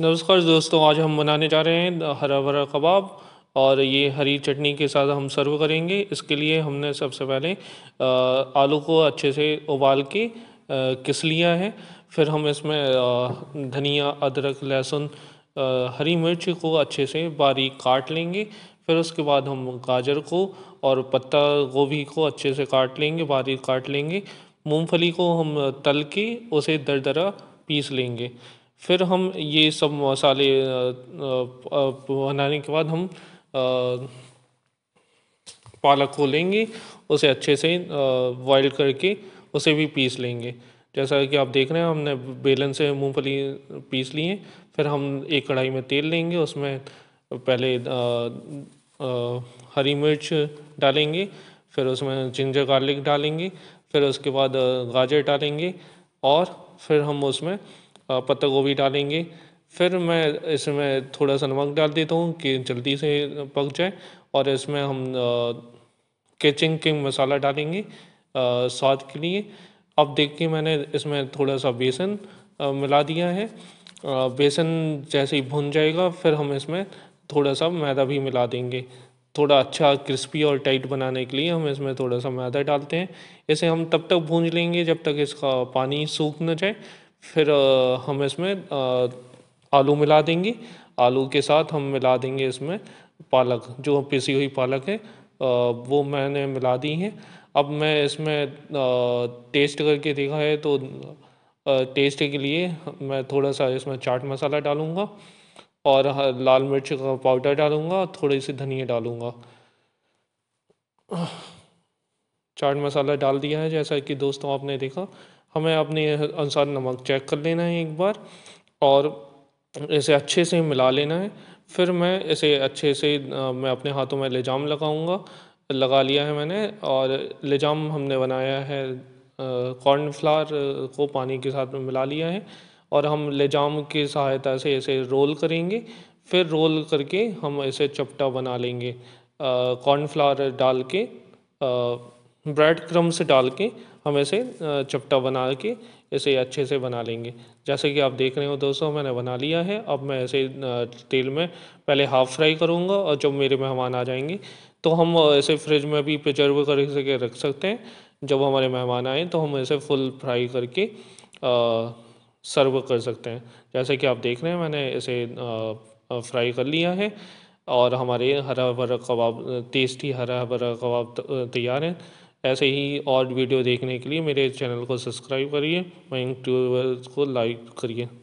नमस्कार दोस्तों आज हम बनाने जा रहे हैं हरा भरा कबाब और ये हरी चटनी के साथ हम सर्व करेंगे इसके लिए हमने सबसे पहले आलू को अच्छे से उबाल के किस लिया है फिर हम इसमें धनिया अदरक लहसुन हरी मिर्च को अच्छे से बारीक काट लेंगे फिर उसके बाद हम गाजर को और पत्ता गोभी को अच्छे से काट लेंगे बारीक काट लेंगे मूंगफली को हम तल के उसे दर दरा पीस लेंगे फिर हम ये सब मसाले बनाने के बाद हम पालक को लेंगे उसे अच्छे से बॉइल करके उसे भी पीस लेंगे जैसा कि आप देख रहे हैं हमने बेलन से मूंगफली पीस ली है फिर हम एक कढ़ाई में तेल लेंगे उसमें पहले आ, आ, हरी मिर्च डालेंगे फिर उसमें जिंजर गार्लिक डालेंगे फिर उसके बाद गाजर डालेंगे और फिर हम उसमें पत्ता गोभी डालेंगे फिर मैं इसमें थोड़ा सा नमक डाल देता हूँ कि जल्दी से पक जाए और इसमें हम किचन किंग मसाला डालेंगे स्वाद के लिए अब देखिए मैंने इसमें थोड़ा सा बेसन मिला दिया है बेसन जैसे ही भुन जाएगा फिर हम इसमें थोड़ा सा मैदा भी मिला देंगे थोड़ा अच्छा क्रिस्पी और टाइट बनाने के लिए हम इसमें थोड़ा सा मैदा डालते हैं इसे हम तब तक भून लेंगे जब तक इसका पानी सूख न जाए फिर हम इसमें आलू मिला देंगे आलू के साथ हम मिला देंगे इसमें पालक जो पिसी हुई पालक है वो मैंने मिला दी है अब मैं इसमें टेस्ट करके देखा है तो टेस्ट के लिए मैं थोड़ा सा इसमें चाट मसाला डालूँगा और लाल मिर्च का पाउडर डालूँगा थोड़ी सी धनिया डालूँगा चाट मसाला डाल दिया है जैसा कि दोस्तों आपने देखा हमें अपने अनुसार नमक चेक कर लेना है एक बार और इसे अच्छे से मिला लेना है फिर मैं इसे अच्छे से मैं अपने हाथों में लेजाम लगाऊंगा लगा लिया है मैंने और लेजाम हमने बनाया है कॉर्नफ्लावर को पानी के साथ में मिला लिया है और हम लेजाम की सहायता से इसे रोल करेंगे फिर रोल करके हम इसे चपटा बना लेंगे कॉर्नफ्लावर डाल के आ, ब्रेड क्रम से डाल के हम ऐसे चपटा बना के इसे अच्छे से बना लेंगे जैसे कि आप देख रहे हो दोस्तों मैंने बना लिया है अब मैं ऐसे तेल में पहले हाफ़ फ्राई करूँगा और जब मेरे मेहमान आ जाएंगे तो हम ऐसे फ्रिज में भी प्रिजर्व कर सके रख सकते हैं जब हमारे मेहमान आए तो हम ऐसे फुल फ्राई करके सर्व कर सकते हैं जैसे कि आप देख रहे हैं मैंने इसे फ्राई कर लिया है और हमारे हरा भरा कबाब टेस्टी हरा भरा कबाब तैयार हैं ऐसे ही और वीडियो देखने के लिए मेरे चैनल को सब्सक्राइब करिए मैं यूट्यूब को लाइक करिए